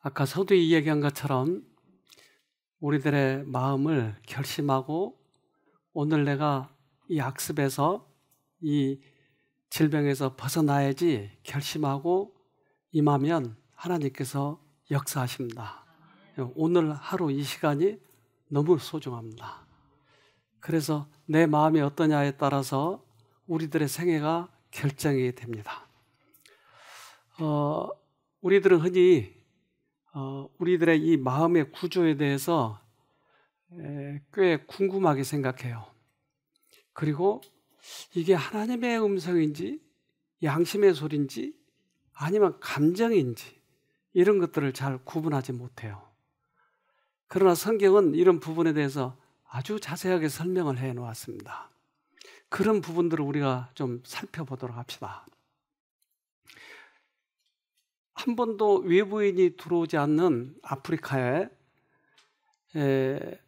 아까 서두에 이야기한 것처럼 우리들의 마음을 결심하고 오늘 내가 이 학습에서 이 질병에서 벗어나야지 결심하고 임하면 하나님께서 역사하십니다. 오늘 하루 이 시간이 너무 소중합니다. 그래서 내 마음이 어떠냐에 따라서 우리들의 생애가 결정이 됩니다. 어, 우리들은 흔히 어, 우리들의 이 마음의 구조에 대해서 에, 꽤 궁금하게 생각해요. 그리고 이게 하나님의 음성인지 양심의 소리인지 아니면 감정인지 이런 것들을 잘 구분하지 못해요. 그러나 성경은 이런 부분에 대해서 아주 자세하게 설명을 해 놓았습니다. 그런 부분들을 우리가 좀 살펴보도록 합시다. 한 번도 외부인이 들어오지 않는 아프리카에 에,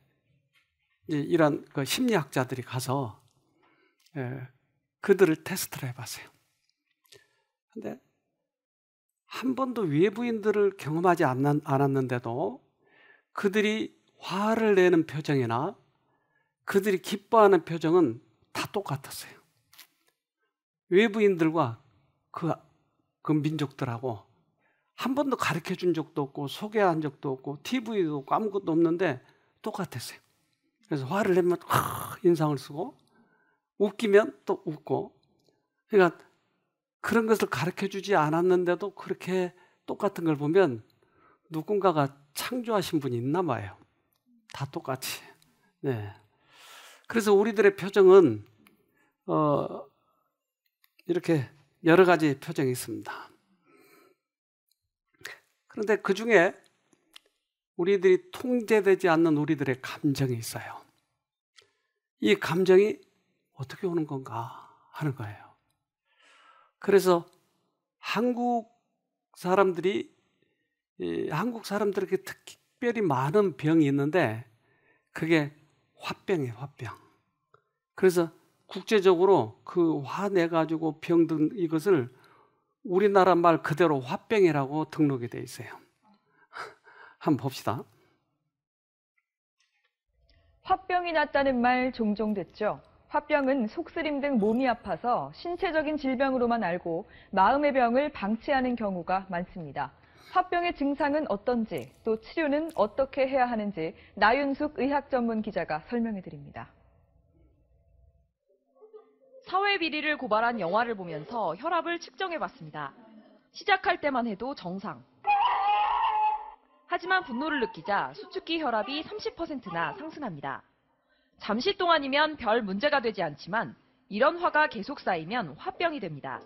이런 그 심리학자들이 가서 에, 그들을 테스트를 해봤어요. 근데 한 번도 외부인들을 경험하지 않았는데도 그들이 화를 내는 표정이나 그들이 기뻐하는 표정은 다 똑같았어요. 외부인들과 그, 그 민족들하고 한 번도 가르쳐 준 적도 없고 소개한 적도 없고 TV도 없고 아무것도 없는데 똑같았어요. 그래서 화를 내면 확 인상을 쓰고 웃기면 또 웃고 그러니까 그런 것을 가르쳐 주지 않았는데도 그렇게 똑같은 걸 보면 누군가가 창조하신 분이 있나 봐요. 다 똑같이. 네. 그래서 우리들의 표정은 어, 이렇게 여러 가지 표정이 있습니다. 그런데 그 중에 우리들이 통제되지 않는 우리들의 감정이 있어요. 이 감정이 어떻게 오는 건가 하는 거예요. 그래서 한국 사람들이 한국 사람들에게 특별히 많은 병이 있는데 그게 화병이에요, 화병. 그래서 국제적으로 그 화내 가지고 병든 이것을 우리나라 말 그대로 화병이라고 등록이 돼 있어요. 한번 봅시다. 화병이 났다는 말 종종 듣죠. 화병은 속쓰림 등 몸이 아파서 신체적인 질병으로만 알고 마음의 병을 방치하는 경우가 많습니다. 화병의 증상은 어떤지 또 치료는 어떻게 해야 하는지 나윤숙 의학 전문 기자가 설명해 드립니다. 사회 비리를 고발한 영화를 보면서 혈압을 측정해봤습니다. 시작할 때만 해도 정상. 하지만 분노를 느끼자 수축기 혈압이 30%나 상승합니다. 잠시 동안이면 별 문제가 되지 않지만 이런 화가 계속 쌓이면 화병이 됩니다.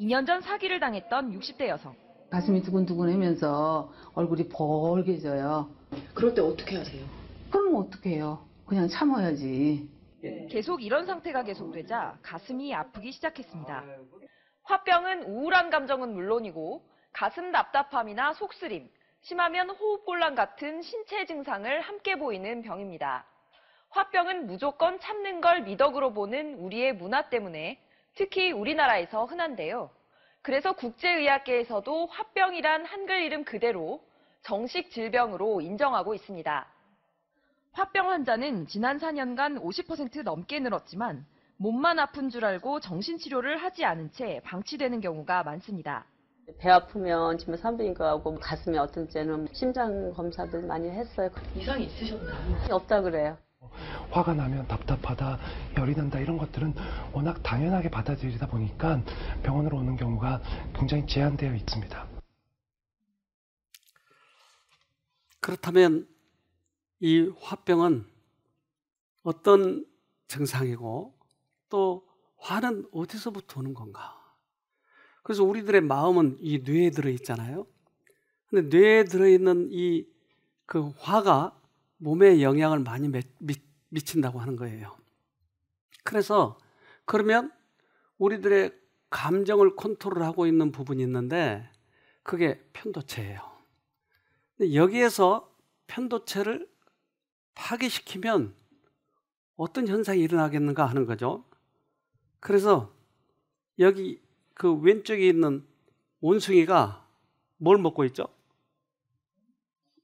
2년 전 사기를 당했던 60대 여성. 가슴이 두근두근하면서 얼굴이 벌게져요. 그럴 때 어떻게 하세요? 그럼 어떻게 해요? 그냥 참아야지. 네. 계속 이런 상태가 계속되자 가슴이 아프기 시작했습니다. 아, 네. 뭐 화병은 우울한 감정은 물론이고 가슴 답답함이나 속쓰림, 심하면 호흡곤란 같은 신체 증상을 함께 보이는 병입니다. 화병은 무조건 참는 걸 미덕으로 보는 우리의 문화 때문에 특히 우리나라에서 흔한데요. 그래서 국제의학계에서도 화병이란 한글 이름 그대로 정식 질병으로 인정하고 있습니다. 화병 환자는 지난 4년간 50% 넘게 늘었지만 몸만 아픈 줄 알고 정신치료를 하지 않은 채 방치되는 경우가 많습니다. 배 아프면 지금 산부인과하고 가슴에 어떤 때는 심장 검사도 많이 했어요. 이상이 있으셨나요? 네, 없다 그래요. 화가 나면 답답하다, 열이 난다 이런 것들은 워낙 당연하게 받아들이다 보니까 병원으로 오는 경우가 굉장히 제한되어 있습니다. 그렇다면 이 화병은 어떤 증상이고 또 화는 어디서부터 오는 건가? 그래서 우리들의 마음은 이 뇌에 들어 있잖아요. 근데 뇌에 들어 있는 이 그 화가 몸에 영향을 많이 미, 미 친다고 하는 거예요. 그래서 그러면 우리들의 감정을 컨트롤하고 있는 부분이 있는데 그게 편도체예요. 여기에서 편도체를 파괴시키면 어떤 현상이 일어나겠는가 하는 거죠. 그래서 여기 그 왼쪽에 있는 원숭이가 뭘 먹고 있죠?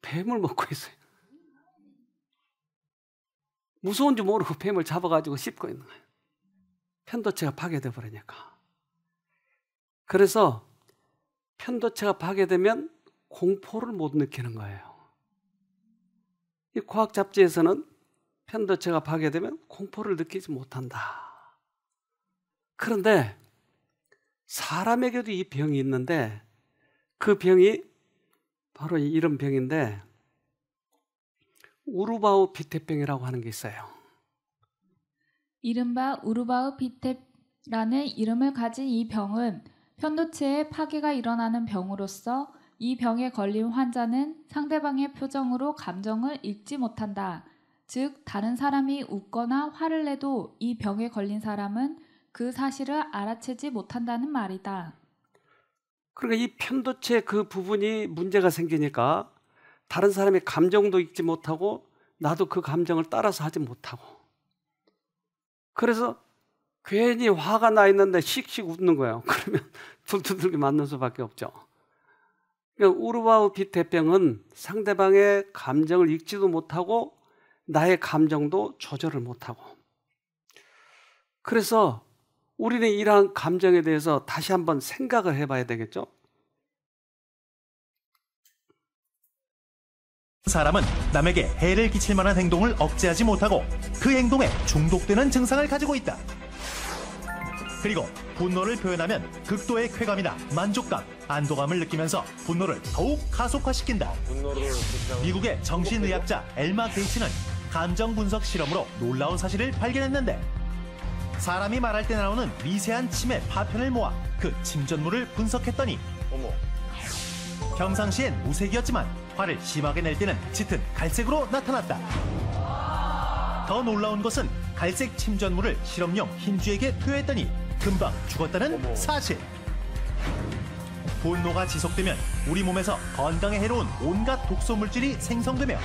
뱀을 먹고 있어요. 무서운지 모르고 뱀을 잡아가지고 씹고 있는 거예요. 편도체가 파괴돼 버리니까. 그래서 편도체가 파괴되면 공포를 못 느끼는 거예요. 이 과학 잡지에서는 편도체가 파괴되면 공포를 느끼지 못한다. 그런데 사람에게도 이 병이 있는데 그 병이 바로 이런 병인데 우르바우 비테병이라고 하는 게 있어요. 이른바 우르바우 비테라는 이름을 가진 이 병은 편도체의 파괴가 일어나는 병으로서 이 병에 걸린 환자는 상대방의 표정으로 감정을 읽지 못한다. 즉, 다른 사람이 웃거나 화를 내도 이 병에 걸린 사람은 그 사실을 알아채지 못한다는 말이다. 그러니까 이 편도체 그 부분이 문제가 생기니까 다른 사람의 감정도 읽지 못하고 나도 그 감정을 따라서 하지 못하고 그래서 괜히 화가 나 있는데 씩씩 웃는 거예요. 그러면 불두들기 맞는 수밖에 없죠. 그러니까 우르바우 비태병은 상대방의 감정을 읽지도 못하고 나의 감정도 조절을 못하고 그래서 우리는 이러한 감정에 대해서 다시 한번 생각을 해봐야 되겠죠. 사람은 남에게 해를 끼칠 만한 행동을 억제하지 못하고 그 행동에 중독되는 증상을 가지고 있다. 그리고 분노를 표현하면 극도의 쾌감이나 만족감, 안도감을 느끼면서 분노를 더욱 가속화시킨다. 미국의 정신의학자 엘마 게이츠는 감정 분석 실험으로 놀라운 사실을 발견했는데 사람이 말할 때 나오는 미세한 침의 파편을 모아 그 침전물을 분석했더니 어 평상시엔 무색이었지만 화를 심하게 낼 때는 짙은 갈색으로 나타났다. 더 놀라운 것은 갈색 침전물을 실험용 흰주에게 투여했더니 금방 죽었다는 어머. 사실. 분노가 지속되면 우리 몸에서 건강에 해로운 온갖 독소 물질이 생성되며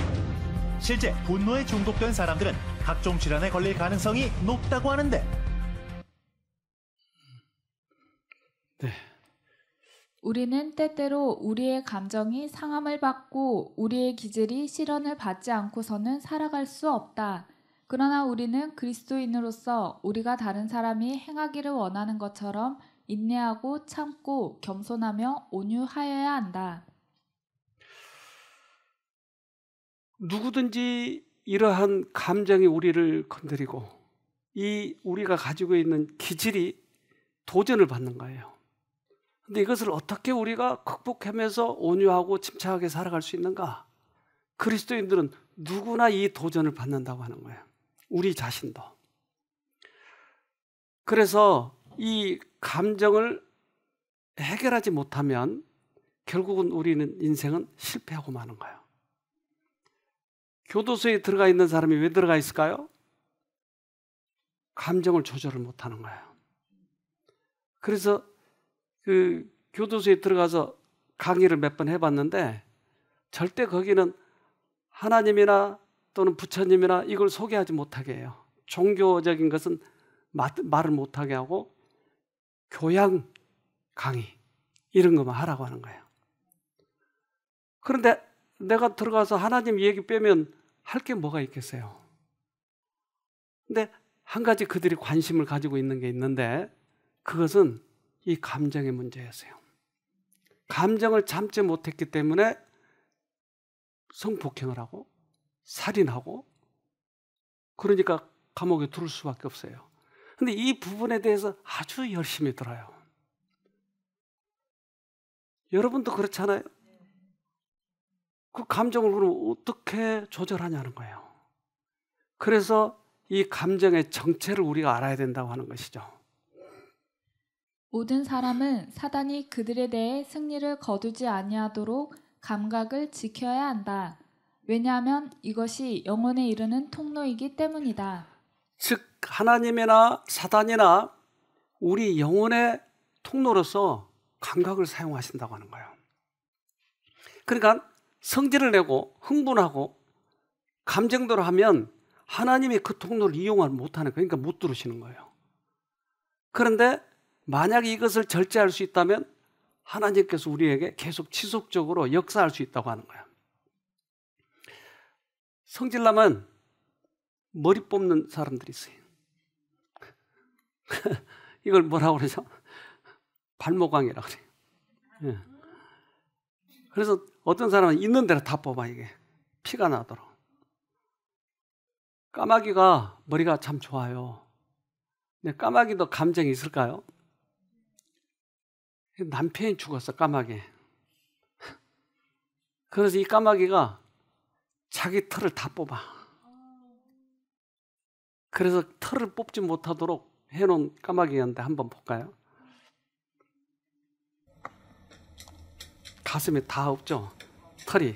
실제 분노에 중독된 사람들은 각종 질환에 걸릴 가능성이 높다고 하는데. 네. 우리는 때때로 우리의 감정이 상함을 받고 우리의 기질이 실현을 받지 않고서는 살아갈 수 없다. 그러나 우리는 그리스도인으로서 우리가 다른 사람이 행하기를 원하는 것처럼 인내하고 참고 겸손하며 온유하여야 한다. 누구든지 이러한 감정이 우리를 건드리고 이 우리가 가지고 있는 기질이 도전을 받는 거예요. 근데 이것을 어떻게 우리가 극복하면서 온유하고 침착하게 살아갈 수 있는가? 그리스도인들은 누구나 이 도전을 받는다고 하는 거예요. 우리 자신도. 그래서 이 감정을 해결하지 못하면 결국은 우리는 인생은 실패하고 마는 거예요. 교도소에 들어가 있는 사람이 왜 들어가 있을까요? 감정을 조절을 못 하는 거예요. 그래서 그 교도소에 들어가서 강의를 몇 번 해봤는데 절대 거기는 하나님이나 또는 부처님이나 이걸 소개하지 못하게 해요. 종교적인 것은 말을 못하게 하고 교양 강의 이런 것만 하라고 하는 거예요. 그런데 내가 들어가서 하나님 얘기 빼면 할 게 뭐가 있겠어요? 근데 한 가지 그들이 관심을 가지고 있는 게 있는데 그것은 이 감정의 문제였어요. 감정을 참지 못했기 때문에 성폭행을 하고 살인하고 그러니까 감옥에 들을 수밖에 없어요. 근데 이 부분에 대해서 아주 열심히 들어요. 여러분도 그렇잖아요. 그 감정을 그럼 어떻게 조절하냐는 거예요. 그래서 이 감정의 정체를 우리가 알아야 된다고 하는 것이죠. 모든 사람은 사단이 그들에 대해 승리를 거두지 아니하도록 감각을 지켜야 한다. 왜냐하면 이것이 영혼에 이르는 통로이기 때문이다. 즉 하나님이나 사단이나 우리 영혼의 통로로서 감각을 사용하신다고 하는 거예요. 그러니까 성질을 내고 흥분하고 감정대로 하면 하나님이 그 통로를 이용을 못하는 거예요. 그러니까 못 들으시는 거예요. 그런데 만약에 이것을 절제할 수 있다면 하나님께서 우리에게 계속 지속적으로 역사할 수 있다고 하는 거예요. 성질나면 머리 뽑는 사람들이 있어요. 이걸 뭐라고 그러죠? 발모광이라고 그래요. 예. 그래서 어떤 사람은 있는 대로 다 뽑아 이게 피가 나도록. 까마귀가 머리가 참 좋아요. 근데 까마귀도 감정이 있을까요? 남편이 죽었어 까마귀. 그래서 이 까마귀가 자기 털을 다 뽑아. 그래서 털을 뽑지 못하도록 해놓은 까마귀였는데 한번 볼까요? 가슴에 다 없죠? 털이.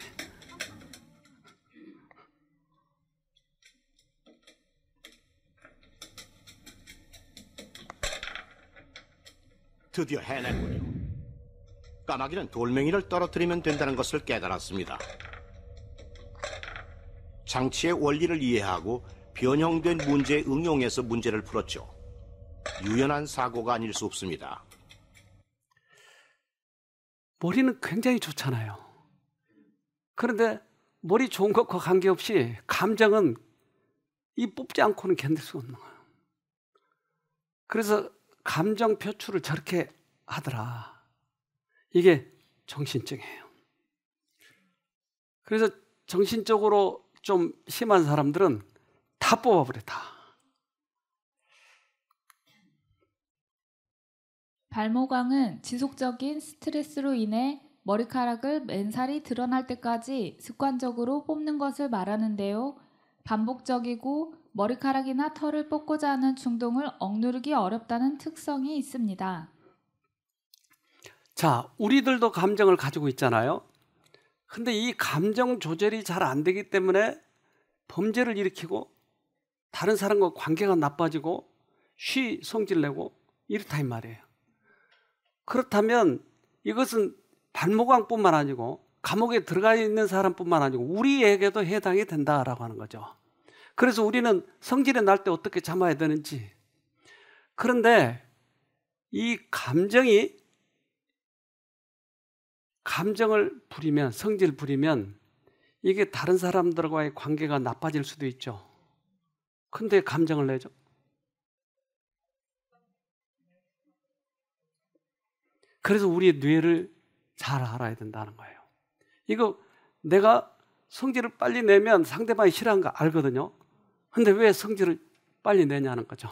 드디어 해냈군요. 까마귀는 돌멩이를 떨어뜨리면 된다는 것을 깨달았습니다. 장치의 원리를 이해하고 변형된 문제에 응용해서 문제를 풀었죠. 유연한 사고가 아닐 수 없습니다. 머리는 굉장히 좋잖아요. 그런데 머리 좋은 것과 관계없이 감정은 이 뽑지 않고는 견딜 수 없는 거예요. 그래서 감정 표출을 저렇게 하더라. 이게 정신증이에요. 그래서 정신적으로 좀 심한 사람들은 다 뽑아버려 다. 발모광은 지속적인 스트레스로 인해 머리카락을 맨살이 드러날 때까지 습관적으로 뽑는 것을 말하는데요. 반복적이고 머리카락이나 털을 뽑고자 하는 충동을 억누르기 어렵다는 특성이 있습니다. 자, 우리들도 감정을 가지고 있잖아요. 근데 이 감정 조절이 잘 안 되기 때문에 범죄를 일으키고 다른 사람과 관계가 나빠지고 쉬 성질 내고 이렇다 이 말이에요. 그렇다면 이것은 반목왕뿐만 아니고 감옥에 들어가 있는 사람뿐만 아니고 우리에게도 해당이 된다라고 하는 거죠. 그래서 우리는 성질이 날 때 어떻게 참아야 되는지. 그런데 이 감정이 감정을 부리면 성질 부리면 이게 다른 사람들과의 관계가 나빠질 수도 있죠. 근데 감정을 내죠. 그래서 우리 뇌를 잘 알아야 된다는 거예요. 이거 내가 성질을 빨리 내면 상대방이 싫어한 거 알거든요. 근데 왜 성질을 빨리 내냐는 거죠.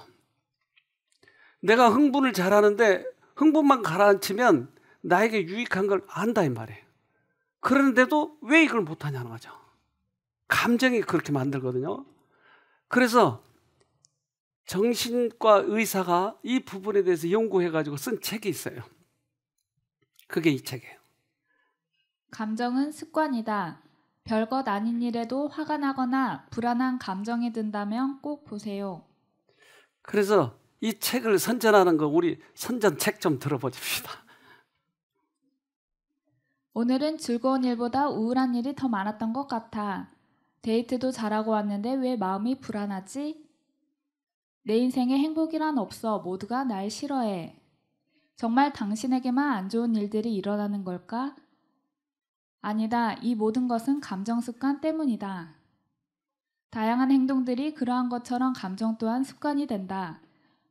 내가 흥분을 잘하는데 흥분만 가라앉히면 나에게 유익한 걸 안다 이 말이에요. 그런데도 왜 이걸 못하냐는 거죠. 감정이 그렇게 만들거든요. 그래서 정신과 의사가 이 부분에 대해서 연구해가지고 쓴 책이 있어요. 그게 이 책이에요. 감정은 습관이다. 별것 아닌 일에도 화가 나거나 불안한 감정이 든다면 꼭 보세요. 그래서 이 책을 선전하는 거 우리 선전 책 좀 들어보십시다. 오늘은 즐거운 일보다 우울한 일이 더 많았던 것 같아. 데이트도 잘하고 왔는데 왜 마음이 불안하지? 내 인생에 행복이란 없어. 모두가 날 싫어해. 정말 당신에게만 안 좋은 일들이 일어나는 걸까? 아니다. 이 모든 것은 감정 습관 때문이다. 다양한 행동들이 그러한 것처럼 감정 또한 습관이 된다.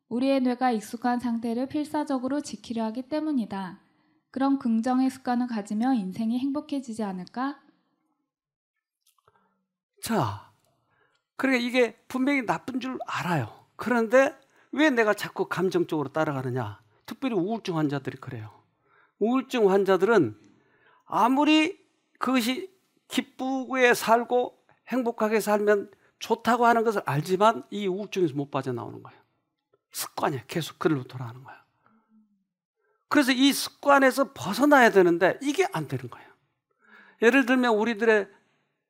우리의 뇌가 익숙한 상태를 필사적으로 지키려 하기 때문이다. 그런 긍정의 습관을 가지면 인생이 행복해지지 않을까? 자, 그러니까 이게 분명히 나쁜 줄 알아요. 그런데 왜 내가 자꾸 감정적으로 따라가느냐? 특별히 우울증 환자들이 그래요. 우울증 환자들은 아무리 그것이 기쁘게 살고 행복하게 살면 좋다고 하는 것을 알지만 이 우울증에서 못 빠져나오는 거예요. 습관이에요 계속 그대로 돌아가는 거예요 그래서 이 습관에서 벗어나야 되는데 이게 안 되는 거예요. 예를 들면 우리들의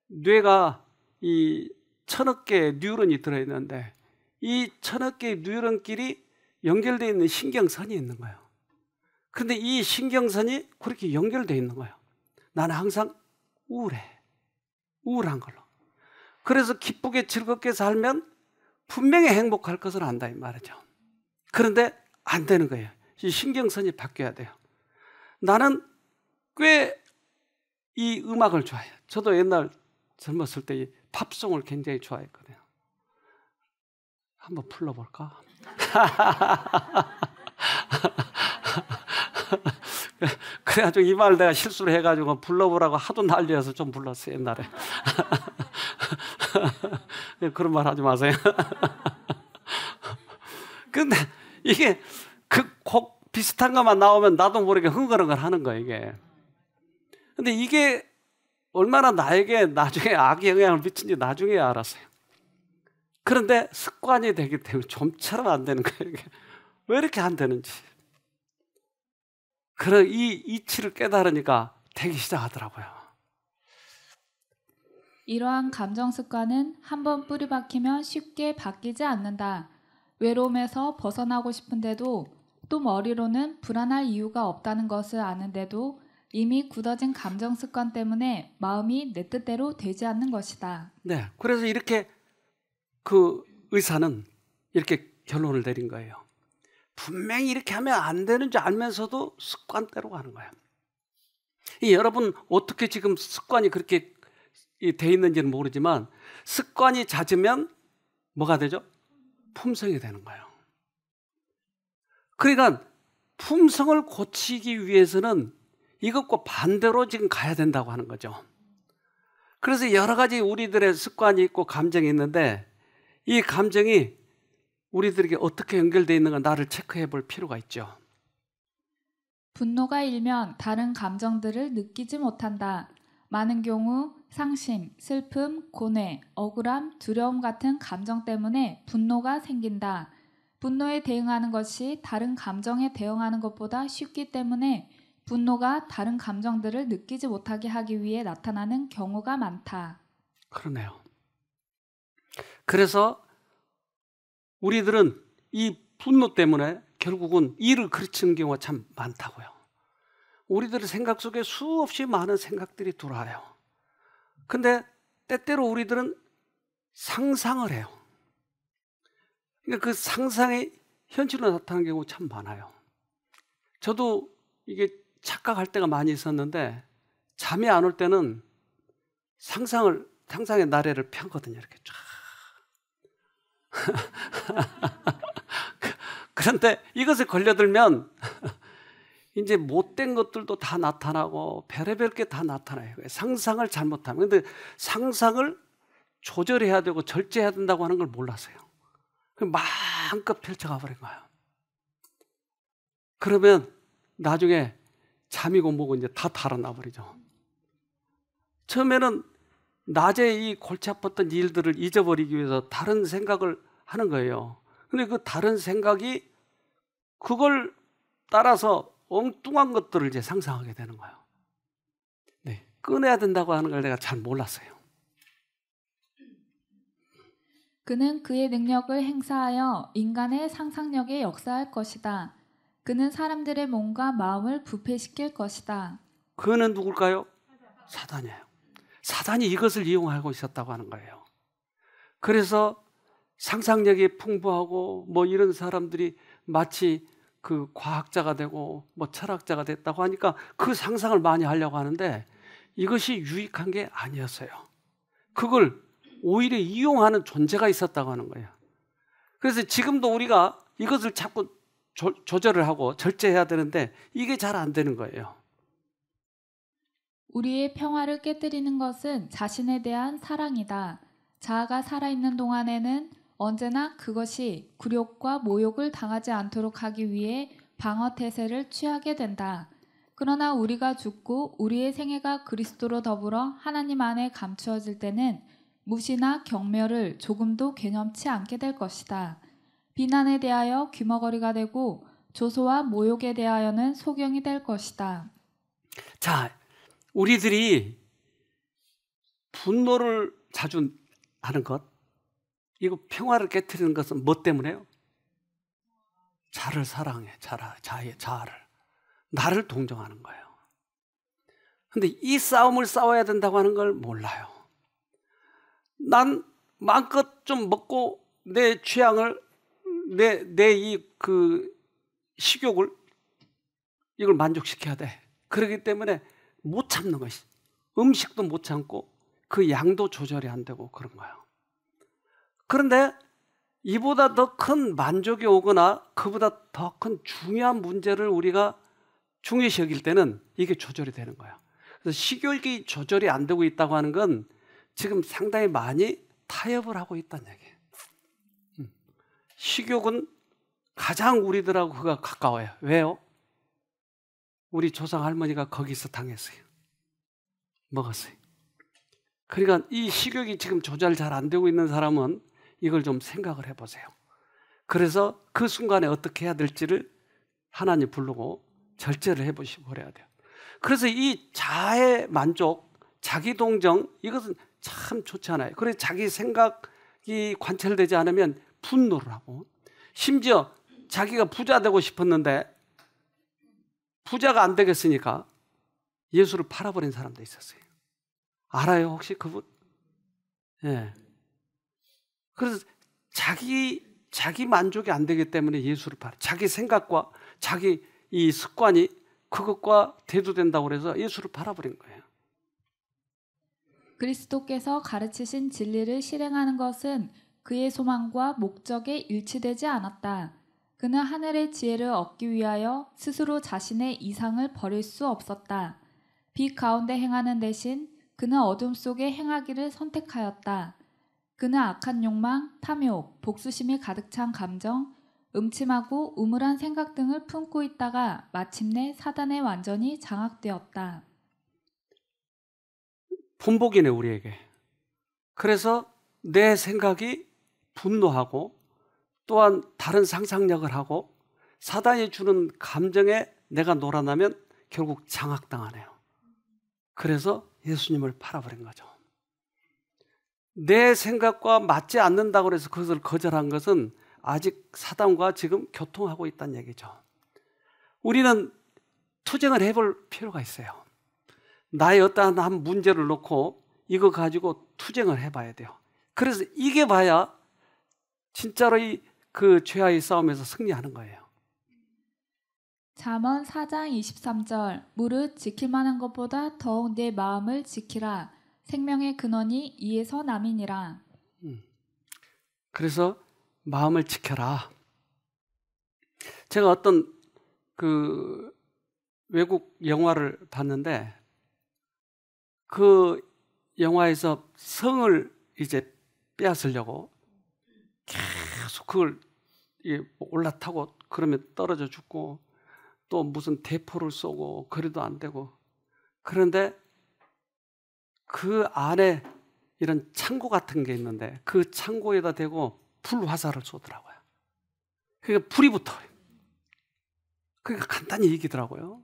뇌가 이 천억 개의 뉴런이 들어있는데 이 천억 개의 뉴런끼리 연결되어 있는 신경선이 있는 거예요. 그런데 이 신경선이 그렇게 연결되어 있는 거예요. 나는 항상 우울해. 우울한 걸로. 그래서 기쁘게 즐겁게 살면 분명히 행복할 것을 안다 이 말이죠. 그런데 안 되는 거예요. 신경선이 바뀌어야 돼요. 나는 꽤 이 음악을 좋아해요. 저도 옛날 젊었을 때 팝송을 굉장히 좋아했거든요. 한번 불러볼까? 그래가지고 이 말 내가 실수를 해가지고 불러보라고 하도 난리여서 좀 불렀어요 옛날에 그런 말 하지 마세요 근데 이게 그곡 비슷한 것만 나오면 나도 모르게 흥얼흥얼 하는 거예요, 이게. 근데 이게 얼마나 나에게 나중에 악의 영향을 미친지 나중에 알았어요. 그런데 습관이 되기 때문에 좀처럼 안 되는 거예요, 이게. 왜 이렇게 안 되는지. 그런 이 이치를 깨달으니까 되기 시작하더라고요. 이러한 감정 습관은 한번 뿌리 박히면 쉽게 바뀌지 않는다. 외로움에서 벗어나고 싶은데도 또 머리로는 불안할 이유가 없다는 것을 아는데도 이미 굳어진 감정 습관 때문에 마음이 내 뜻대로 되지 않는 것이다. 네. 그래서 이렇게 그 의사는 이렇게 결론을 내린 거예요. 분명히 이렇게 하면 안 되는 줄 알면서도 습관대로 가는 거야. 이 여러분 어떻게 지금 습관이 그렇게 돼 있는지는 모르지만 습관이 잦으면 뭐가 되죠? 품성이 되는 거예요. 그러니까 품성을 고치기 위해서는 이것과 반대로 지금 가야 된다고 하는 거죠. 그래서 여러 가지 우리들의 습관이 있고 감정이 있는데 이 감정이 우리들에게 어떻게 연결되어 있는가 나를 체크해 볼 필요가 있죠. 분노가 일면 다른 감정들을 느끼지 못한다. 많은 경우 상심, 슬픔, 고뇌, 억울함, 두려움 같은 감정 때문에 분노가 생긴다. 분노에 대응하는 것이 다른 감정에 대응하는 것보다 쉽기 때문에 분노가 다른 감정들을 느끼지 못하게 하기 위해 나타나는 경우가 많다. 그러네요. 그래서 우리들은 이 분노 때문에 결국은 일을 그르치는 경우가 참 많다고요. 우리들의 생각 속에 수없이 많은 생각들이 돌아와요. 근데 때때로 우리들은 상상을 해요. 그러니까 그 상상이 현실로 나타나는 경우 참 많아요. 저도 이게 착각할 때가 많이 있었는데 잠이 안 올 때는 상상을 상상의 나래를 펴거든요. 이렇게 쫙. 그런데 이것에 걸려들면 이제 못된 것들도 다 나타나고 별의별 게 다 나타나요. 상상을 잘못하면 근데 상상을 조절해야 되고 절제해야 된다고 하는 걸 몰랐어요. 마음껏 펼쳐가 버린 거예요 그러면 나중에 잠이고 뭐고 이제 다 달아나 버리죠. 처음에는 낮에 이 골치 아팠던 일들을 잊어버리기 위해서 다른 생각을 하는 거예요. 근데 그 다른 생각이 그걸 따라서 엉뚱한 것들을 이제 상상하게 되는 거예요. 네. 꺼내야 된다고 하는 걸 내가 잘 몰랐어요. 그는 그의 능력을 행사하여 인간의 상상력에 역사할 것이다. 그는 사람들의 몸과 마음을 부패시킬 것이다. 그는 누굴까요? 사단이에요. 사단이 이것을 이용하고 있었다고 하는 거예요. 그래서 상상력이 풍부하고 뭐 이런 사람들이 마치 그 과학자가 되고 뭐 철학자가 됐다고 하니까 그 상상을 많이 하려고 하는데 이것이 유익한 게 아니었어요. 그걸 오히려 이용하는 존재가 있었다고 하는 거예요. 그래서 지금도 우리가 이것을 자꾸 조, 절을 하고 절제해야 되는데 이게 잘 안 되는 거예요. 우리의 평화를 깨뜨리는 것은 자신에 대한 사랑이다. 자아가 살아있는 동안에는 언제나 그것이 굴욕과 모욕을 당하지 않도록 하기 위해 방어태세를 취하게 된다. 그러나 우리가 죽고 우리의 생애가 그리스도로 더불어 하나님 안에 감추어질 때는 무시나 경멸을 조금도 개념치 않게 될 것이다. 비난에 대하여 귀머거리가 되고 조소와 모욕에 대하여는 소경이 될 것이다. 자, 우리들이 분노를 자주 하는 것, 이거 평화를 깨뜨리는 것은 뭐 때문에요? 자를 사랑해, 자라, 자의 자아를. 나를 동정하는 거예요. 근데 이 싸움을 싸워야 된다고 하는 걸 몰라요. 난 마음껏 좀 먹고 내 취향을 내 내 이 그 식욕을 이걸 만족시켜야 돼. 그러기 때문에 못 참는 것이 음식도 못 참고 그 양도 조절이 안 되고 그런 거예요. 그런데 이보다 더 큰 만족이 오거나 그보다 더 큰 중요한 문제를 우리가 중요시 여길 때는 이게 조절이 되는 거예요. 그래서 식욕이 조절이 안 되고 있다고 하는 건 지금 상당히 많이 타협을 하고 있다는 얘기예요. 음. 식욕은 가장 우리들하고 가 가까워요. 왜요? 우리 조상 할머니가 거기서 당했어요. 먹었어요. 그러니까 이 식욕이 지금 조절 잘 안 되고 있는 사람은 이걸 좀 생각을 해보세요. 그래서 그 순간에 어떻게 해야 될지를 하나님 부르고 절제를 해보시고 그래야 돼요. 그래서 이 자의 만족, 자기 동정, 이것은 참 좋지 않아요. 그래 자기 생각이 관찰되지 않으면 분노를 하고 심지어 자기가 부자 되고 싶었는데 부자가 안 되겠으니까 예수를 팔아버린 사람도 있었어요. 알아요 혹시 그분? 예. 네. 그래서 자기 자기 만족이 안 되기 때문에 예수를 팔아. 자기 생각과 자기 이 습관이 그것과 대두된다고 그래서 예수를 팔아버린 거예요. 그리스도께서 가르치신 진리를 실행하는 것은 그의 소망과 목적에 일치되지 않았다. 그는 하늘의 지혜를 얻기 위하여 스스로 자신의 이상을 버릴 수 없었다. 빛 가운데 행하는 대신 그는 어둠 속에 행하기를 선택하였다. 그는 악한 욕망, 탐욕, 복수심이 가득 찬 감정, 음침하고 우물한 생각 등을 품고 있다가 마침내 사단에 완전히 장악되었다. 본보기네 우리에게. 그래서 내 생각이 분노하고 또한 다른 상상력을 하고 사단이 주는 감정에 내가 놀아나면 결국 장악당하네요. 그래서 예수님을 팔아버린 거죠. 내 생각과 맞지 않는다고 해서 그것을 거절한 것은 아직 사단과 지금 교통하고 있다는 얘기죠. 우리는 투쟁을 해볼 필요가 있어요. 나의 어떠한 문제를 놓고 이거 가지고 투쟁을 해봐야 돼요. 그래서 이게 봐야 진짜로 이그최하의 싸움에서 승리하는 거예요. 잠언 4장 23절 무릇 지킬 만한 것보다 더욱 내 마음을 지키라 생명의 근원이 이에서 남이니라. 음. 그래서 마음을 지켜라. 제가 어떤 그 외국 영화를 봤는데 그 영화에서 성을 이제 빼앗으려고 계속 그걸 올라타고 그러면 떨어져 죽고 또 무슨 대포를 쏘고 그래도 안 되고 그런데 그 안에 이런 창고 같은 게 있는데 그 창고에다 대고 불 화살을 쏘더라고요. 그러니까 불이 붙어요. 그러니까 간단히 이기더라고요.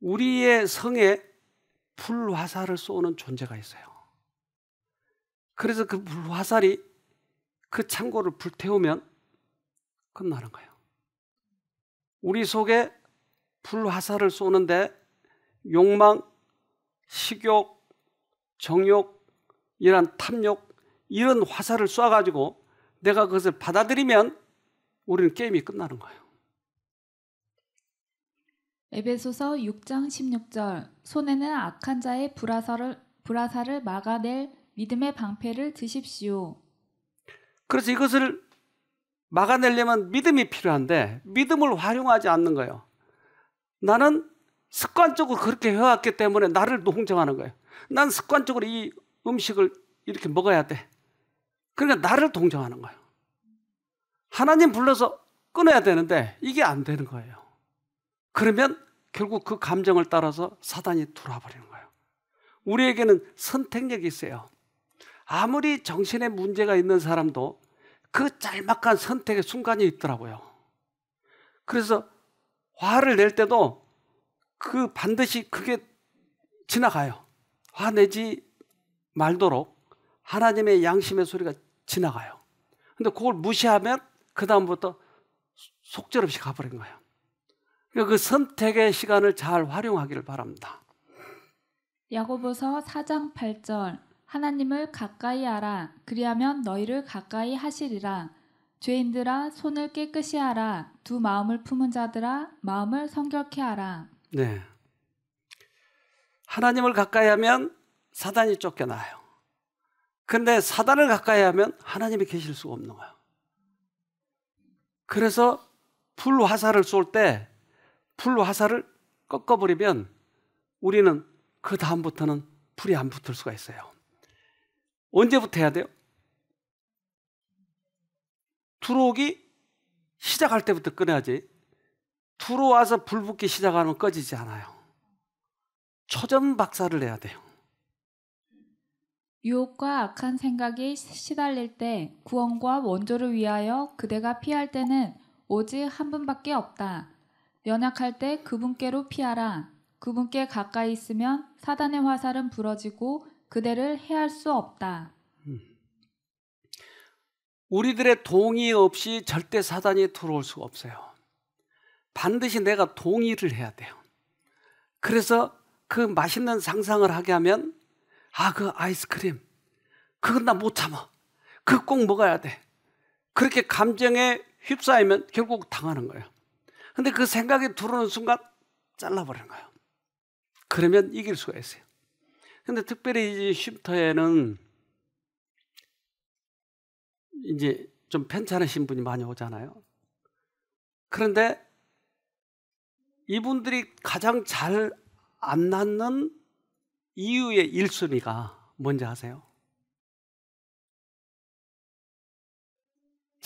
우리의 성에 불화살을 쏘는 존재가 있어요. 그래서 그 불화살이 그 창고를 불태우면 끝나는 거예요. 우리 속에 불화살을 쏘는데 욕망, 식욕, 정욕, 이런 탐욕, 이런 화살을 쏴가지고 내가 그것을 받아들이면 우리는 게임이 끝나는 거예요. 에베소서 6장 16절 손에는 악한 자의 불화살을 불화살을 막아낼 믿음의 방패를 드십시오. 그래서 이것을 막아내려면 믿음이 필요한데 믿음을 활용하지 않는 거예요. 나는 습관적으로 그렇게 해왔기 때문에 나를 동정하는 거예요. 난 습관적으로 이 음식을 이렇게 먹어야 돼. 그러니까 나를 동정하는 거예요. 하나님 불러서 끊어야 되는데 이게 안 되는 거예요. 그러면 결국 그 감정을 따라서 사단이 돌아 버리는 거예요. 우리에게는 선택력이 있어요. 아무리 정신에 문제가 있는 사람도 그 짤막한 선택의 순간이 있더라고요. 그래서 화를 낼 때도 그 반드시 그게 지나가요. 화내지 말도록 하나님의 양심의 소리가 지나가요. 근데 그걸 무시하면 그다음부터 속절없이 가버린 거예요. 그 선택의 시간을 잘 활용하기를 바랍니다. 야고보서 4장 8절 하나님을 가까이 하라 그리하면 너희를 가까이 하시리라 죄인들아 손을 깨끗이 하라 두 마음을 품은 자들아 마음을 성결케 하라. 네. 하나님을 가까이 하면 사단이 쫓겨나요. 근데 사단을 가까이 하면 하나님이 계실 수가 없는 거예요. 그래서 불 화살을 쏠때 불로 화살을 꺾어버리면 우리는 그 다음부터는 불이안 붙을 수가 있어요. 언제부터 해야 돼요? 들어오기 시작할 때부터 끊어야지. 들어와서 불 붙기 시작하면 꺼지지 않아요. 초전 박사를 해야 돼요. 유혹과 악한 생각이 시달릴 때 구원과 원조를 위하여 그대가 피할 때는 오직 한 분밖에 없다. 연약할 때 그분께로 피하라. 그분께 가까이 있으면 사단의 화살은 부러지고 그대를 해할 수 없다. 음. 우리들의 동의 없이 절대 사단이 들어올 수가 없어요. 반드시 내가 동의를 해야 돼요. 그래서 그 맛있는 상상을 하게 하면 아 그 아이스크림 그건 나 못 참아. 그 꼭 먹어야 돼. 그렇게 감정에 휩싸이면 결국 당하는 거예요. 근데 그 생각이 들어오는 순간 잘라버리는 거예요. 그러면 이길 수가 있어요. 근데 특별히 이제 쉼터에는 이제 좀 편찮으신 분이 많이 오잖아요. 그런데 이분들이 가장 잘 안 낳는 이유의 1순위가 뭔지 아세요?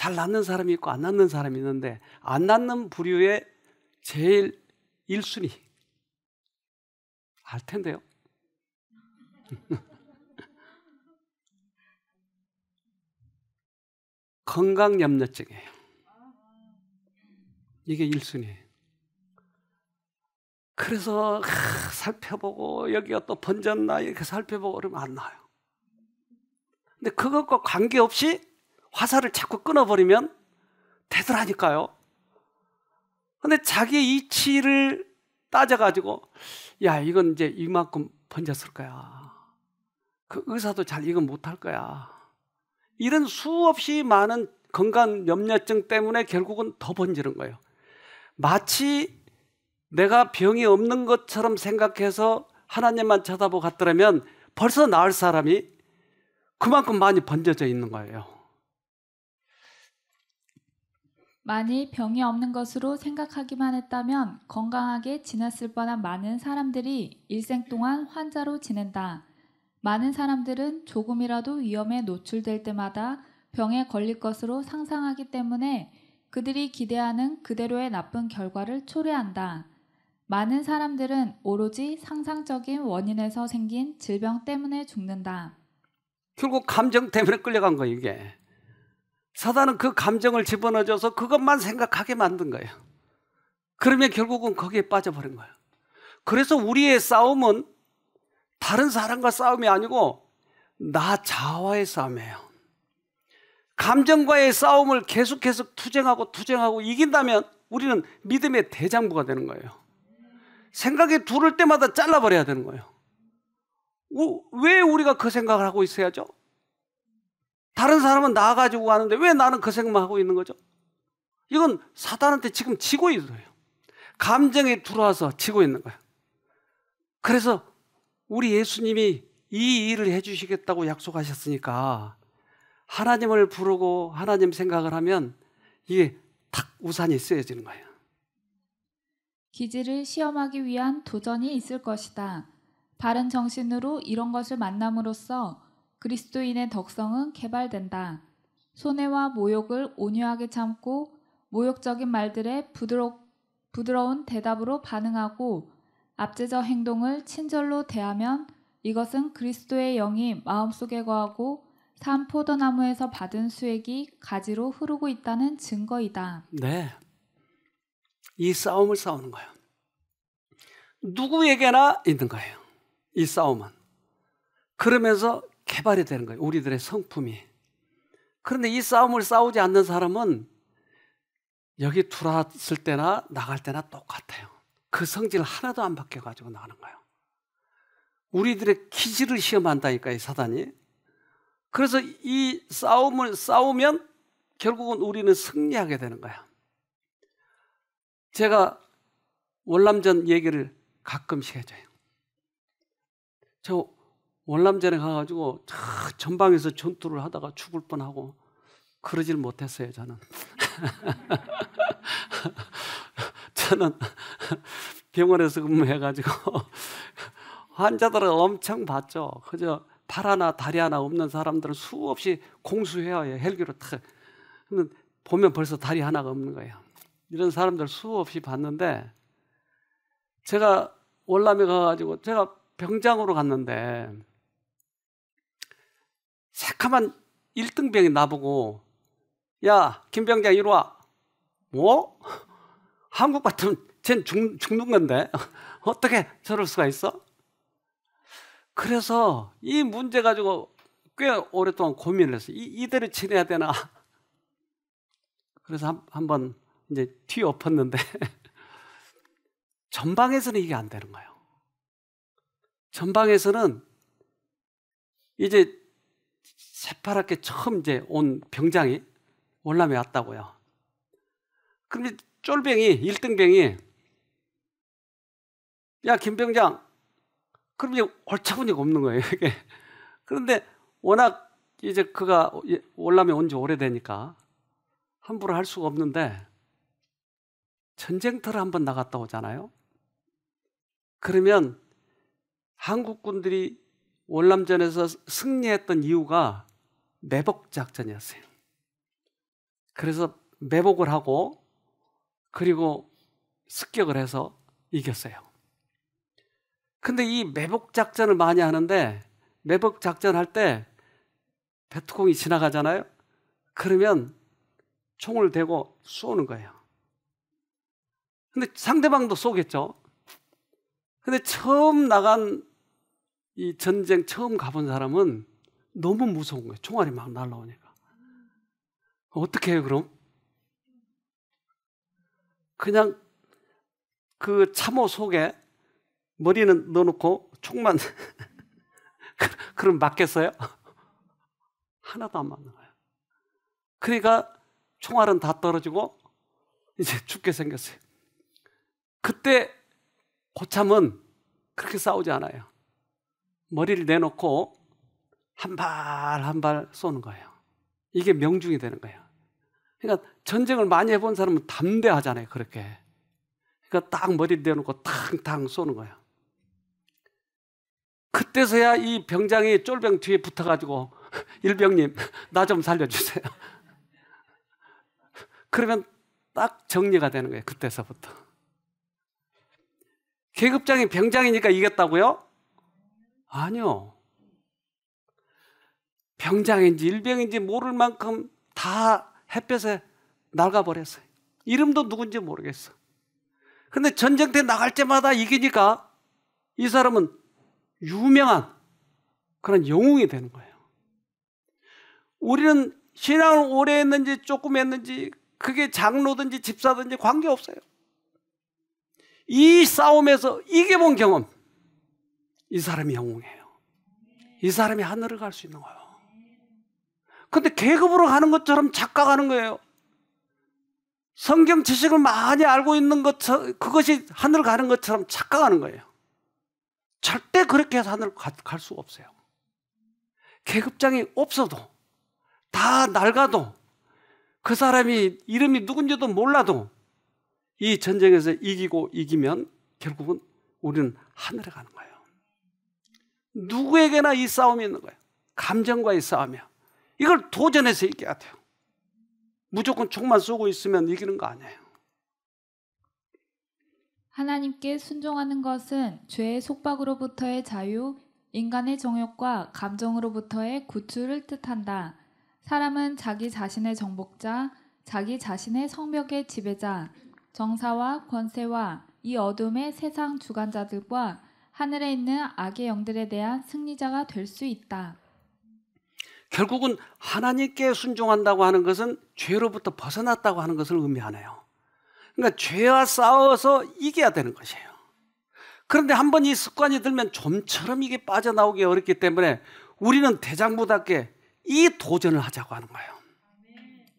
잘 낳는 사람이 있고 안 낳는 사람이 있는데 안 낳는 부류의 제일 1순위 알 텐데요. 건강 염려증이에요. 이게 1순위 그래서 하, 살펴보고 여기가 또 번졌나 이렇게 살펴보고 그러면 안 나요. 근데 그것과 관계없이 화살을 자꾸 끊어버리면 되더라니까요. 근데 자기의 이치를 따져가지고, 야, 이건 이제 이만큼 번졌을 거야. 그 의사도 잘 이건 못할 거야. 이런 수없이 많은 건강 염려증 때문에 결국은 더 번지는 거예요. 마치 내가 병이 없는 것처럼 생각해서 하나님만 쳐다보고 갔더라면 벌써 나을 사람이 그만큼 많이 번져져 있는 거예요. 만일 병이 없는 것으로 생각하기만 했다면 건강하게 지났을 뻔한 많은 사람들이 일생 동안 환자로 지낸다. 많은 사람들은 조금이라도 위험에 노출될 때마다 병에 걸릴 것으로 상상하기 때문에 그들이 기대하는 그대로의 나쁜 결과를 초래한다. 많은 사람들은 오로지 상상적인 원인에서 생긴 질병 때문에 죽는다. 결국 감정 때문에 끌려간 거 이게. 사단은 그 감정을 집어넣어줘서 그것만 생각하게 만든 거예요. 그러면 결국은 거기에 빠져버린 거예요. 그래서 우리의 싸움은 다른 사람과 싸움이 아니고 나 자와의 아 싸움이에요. 감정과의 싸움을 계속해서 투쟁하고 투쟁하고 이긴다면 우리는 믿음의 대장부가 되는 거예요. 생각이 두를 때마다 잘라버려야 되는 거예요. 왜 우리가 그 생각을 하고 있어야죠? 다른 사람은 나 가지고 가는데 왜 나는 그 생각만 하고 있는 거죠? 이건 사단한테 지금 지고 있어요. 감정이 들어와서 지고 있는 거예요. 그래서 우리 예수님이 이 일을 해주시겠다고 약속하셨으니까 하나님을 부르고 하나님 생각을 하면 이게 탁 우산이 쓰여지는 거예요. 기질을 시험하기 위한 도전이 있을 것이다. 바른 정신으로 이런 것을 만남으로써 그리스도인의 덕성은 개발된다. 손해와 모욕을 온유하게 참고 모욕적인 말들에 부드러, 부드러운 대답으로 반응하고 압제적 행동을 친절로 대하면 이것은 그리스도의 영이 마음속에 거하고 산 포도나무에서 받은 수액이 가지로 흐르고 있다는 증거이다. 네. 이 싸움을 싸우는 거예요. 누구에게나 있는 거예요. 이 싸움은. 그러면서 개발이 되는 거예요. 우리들의 성품이. 그런데 이 싸움을 싸우지 않는 사람은 여기 들어왔을 때나 나갈 때나 똑같아요. 그 성질 하나도 안 바뀌어가지고 나가는 거예요. 우리들의 기질을 시험한다니까, 이 사단이. 그래서 이 싸움을 싸우면 결국은 우리는 승리하게 되는 거예요 제가 월남전 얘기를 가끔씩 해줘요. 저 월남전에 가가지고 전방에서 전투를 하다가 죽을 뻔하고 그러질 못했어요 저는 저는 병원에서 근무해가지고 환자들을 엄청 봤죠 그저 팔 하나 다리 하나 없는 사람들은 수없이 공수해야 해요 헬기로 탁 보면 벌써 다리 하나가 없는 거예요 이런 사람들 수없이 봤는데 제가 월남에 가가지고 제가 병장으로 갔는데 새카만 1등병이 나보고 야 김병장 이리 와 뭐? 한국 같으면 쟨 죽, 죽는 건데 어떻게 저럴 수가 있어? 그래서 이 문제 가지고 꽤 오랫동안 고민을 했어 이, 이대로 지내야 되나? 그래서 한, 한번 이제 뒤엎었는데 전방에서는 이게 안 되는 거예요. 전방에서는 이제 새파랗게 처음 이제 온 병장이 월남에 왔다고요. 그럼 쫄병이, 1등병이, 야, 김병장. 그럼 이제 얼차분이 가 없는 거예요, 이게. 그런데 워낙 이제 그가 월남에 온 지 오래되니까 함부로 할 수가 없는데 전쟁터를 한번 나갔다 오잖아요. 그러면 한국군들이 월남전에서 승리했던 이유가 매복 작전이었어요. 그래서 매복을 하고 그리고 습격을 해서 이겼어요. 근데 이 매복 작전을 많이 하는데 매복 작전 할때 베트콩이 지나가잖아요. 그러면 총을 대고 쏘는 거예요. 근데 상대방도 쏘겠죠. 근데 처음 나간 이 전쟁 처음 가본 사람은 너무 무서운 거예요. 총알이 막 날라오니까. 어떻게 해요, 그럼? 그냥 그 참호 속에 머리는 넣어놓고 총만 그, 그럼 맞겠어요? 하나도 안 맞는 거예요. 그러니까 총알은 다 떨어지고 이제 죽게 생겼어요. 그때 고참은 그렇게 싸우지 않아요. 머리를 내놓고 한발한발 쏘는 거예요. 이게 명중이 되는 거예요. 그러니까 전쟁을 많이 해본 사람은 담대하잖아요, 그렇게. 그러니까 딱 머리를 대놓고 탕탕 쏘는 거예요. 그때서야 이 병장이 쫄병 뒤에 붙어가지고 일병님 나 좀 살려주세요. 그러면 딱 정리가 되는 거예요. 그때서부터. 계급장이 병장이니까 이겼다고요? 아니요. 병장인지 일병인지 모를 만큼 다 햇볕에 날아버렸어요 이름도 누군지 모르겠어. 근데 전쟁 때 나갈 때마다 이기니까 이 사람은 유명한 그런 영웅이 되는 거예요. 우리는 신앙을 오래 했는지 조금 했는지 그게 장로든지 집사든지 관계없어요. 이 싸움에서 이겨본 경험, 이 사람이 영웅이에요. 이 사람이 하늘을 갈 수 있는 거예요. 근데 계급으로 가는 것처럼 착각하는 거예요. 성경 지식을 많이 알고 있는 것, 그것이 하늘 가는 것처럼 착각하는 거예요. 절대 그렇게 해서 하늘 갈 수 없어요. 계급장이 없어도, 다 낡아도, 그 사람이 이름이 누군지도 몰라도, 이 전쟁에서 이기고 이기면 결국은 우리는 하늘에 가는 거예요. 누구에게나 이 싸움이 있는 거예요. 감정과의 싸움이야. 이걸 도전해서 이겨야 돼요. 무조건 총만 쏘고 있으면 이기는 거 아니에요. 하나님께 순종하는 것은 죄의 속박으로부터의 자유, 인간의 정욕과 감정으로부터의 구출을 뜻한다. 사람은 자기 자신의 정복자, 자기 자신의 성벽의 지배자, 정사와 권세와 이 어둠의 세상 주관자들과 하늘에 있는 악의 영들에 대한 승리자가 될 수 있다. 결국은 하나님께 순종한다고 하는 것은 죄로부터 벗어났다고 하는 것을 의미하네요. 그러니까 죄와 싸워서 이겨야 되는 것이에요. 그런데 한번 이 습관이 들면 좀처럼 이게 빠져나오기 어렵기 때문에 우리는 대장부답게 이 도전을 하자고 하는 거예요.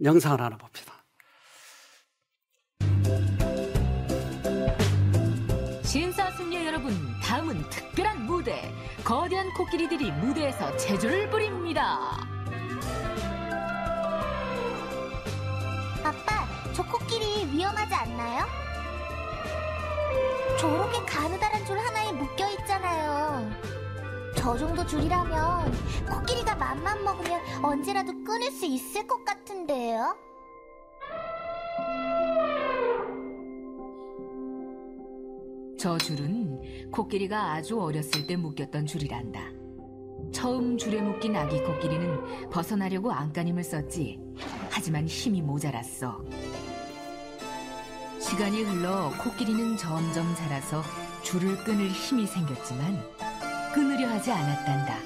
영상을 하나 봅시다. 거대한 코끼리들이 무대에서 재주를 부립니다. 아빠, 저 코끼리 위험하지 않나요? 저렇게 가느다란 줄 하나에 묶여 있잖아요. 저 정도 줄이라면 코끼리가 맘만 먹으면 언제라도 끊을 수 있을 것 같은데요? 저 줄은 코끼리가 아주 어렸을 때 묶였던 줄이란다. 처음 줄에 묶인 아기 코끼리는 벗어나려고 안간힘을 썼지. 하지만 힘이 모자랐어. 시간이 흘러 코끼리는 점점 자라서 줄을 끊을 힘이 생겼지만 끊으려 하지 않았단다.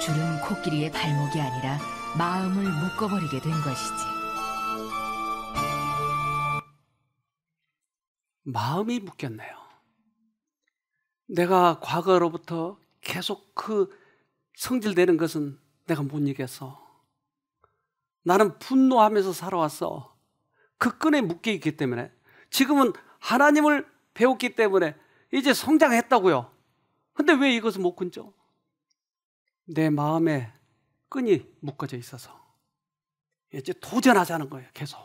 줄은 코끼리의 발목이 아니라 마음을 묶어버리게 된 것이지. 마음이 묶였네요 내가 과거로부터 계속 그 성질되는 것은 내가 못 이겨서 나는 분노하면서 살아왔어. 그 끈에 묶여 있기 때문에 지금은 하나님을 배웠기 때문에 이제 성장했다고요. 근데 왜 이것을 못 끊죠? 내 마음에 끈이 묶어져 있어서 이제 도전하자는 거예요. 계속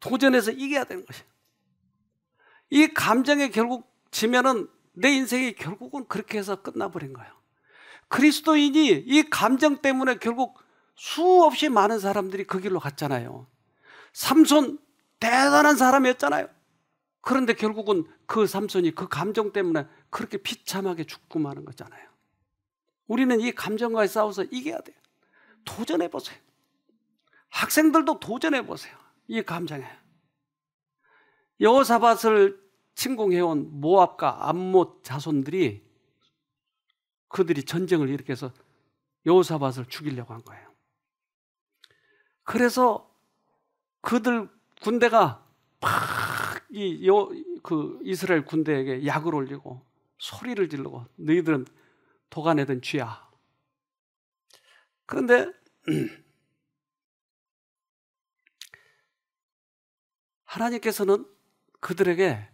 도전해서 이겨야 되는 것이에요. 이 감정에 결국 지면은 내 인생이 결국은 그렇게 해서 끝나버린 거예요. 그리스도인이 이 감정 때문에 결국 수없이 많은 사람들이 그 길로 갔잖아요. 삼손 대단한 사람이었잖아요. 그런데 결국은 그 삼손이 그 감정 때문에 그렇게 비참하게 죽고 마는 거잖아요. 우리는 이감정과 싸워서 이겨야 돼요. 도전해 보세요. 학생들도 도전해 보세요. 이 감정에. 여호사밧을 침공해온 모압과 암못 자손들이 그들이 전쟁을 일으켜서 여호사밧을 죽이려고 한 거예요. 그래서 그들 군대가 팍이그 이스라엘 군대에게 약을 올리고 소리를 지르고 너희들은 도가내던 쥐야. 그런데 하나님께서는 그들에게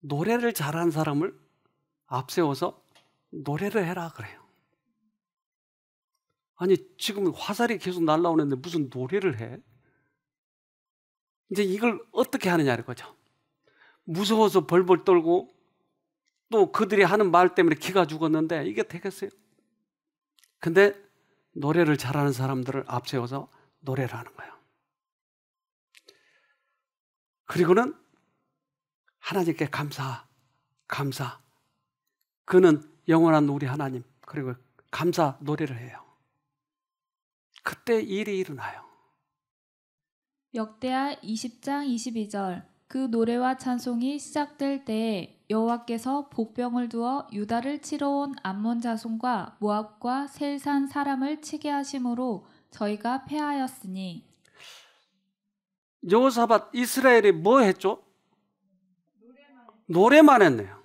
노래를 잘한 사람을 앞세워서 노래를 해라 그래요. 아니, 지금 화살이 계속 날라오는데 무슨 노래를 해? 이제 이걸 어떻게 하느냐, 는 거죠. 무서워서 벌벌 떨고 또 그들이 하는 말 때문에 기가 죽었는데 이게 되겠어요? 근데 노래를 잘하는 사람들을 앞세워서 노래를 하는 거예요. 그리고는 하나님께 감사, 감사. 그는 영원한 우리 하나님, 그리고 감사 노래를 해요. 그때 일이 일어나요. 역대하 20장 22절 그 노래와 찬송이 시작될 때에 여호와께서 복병을 두어 유다를 치러 온 암몬 자손과 모압과 셀산 사람을 치게 하심으로 저희가 패하였으니 여호사밧 이스라엘이 뭐 했죠? 노래만 했네요.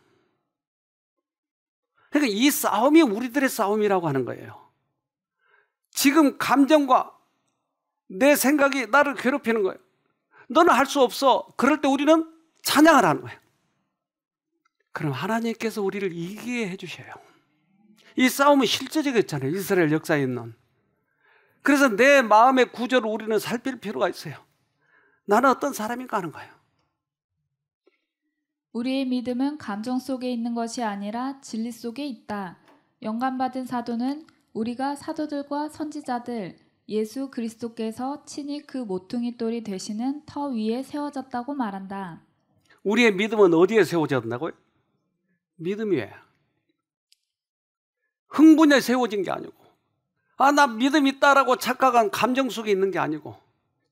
그러니까 이 싸움이 우리들의 싸움이라고 하는 거예요. 지금 감정과 내 생각이 나를 괴롭히는 거예요. 너는 할 수 없어. 그럴 때 우리는 찬양을 하는 거예요. 그럼 하나님께서 우리를 이기게 해주셔요. 이 싸움은 실제적이잖아요 이스라엘 역사에 있는. 그래서 내 마음의 구조를 우리는 살필 필요가 있어요. 나는 어떤 사람인가 하는 거예요. 우리의 믿음은 감정 속에 있는 것이 아니라 진리 속에 있다. 영감받은 사도는 우리가 사도들과 선지자들 예수 그리스도께서 친히 그 모퉁이 돌이 되시는 터 위에 세워졌다고 말한다. 우리의 믿음은 어디에 세워졌다고요? 믿음 위에. 흥분에 세워진 게 아니고, 아, 나 믿음 있다라고 착각한 감정 속에 있는 게 아니고,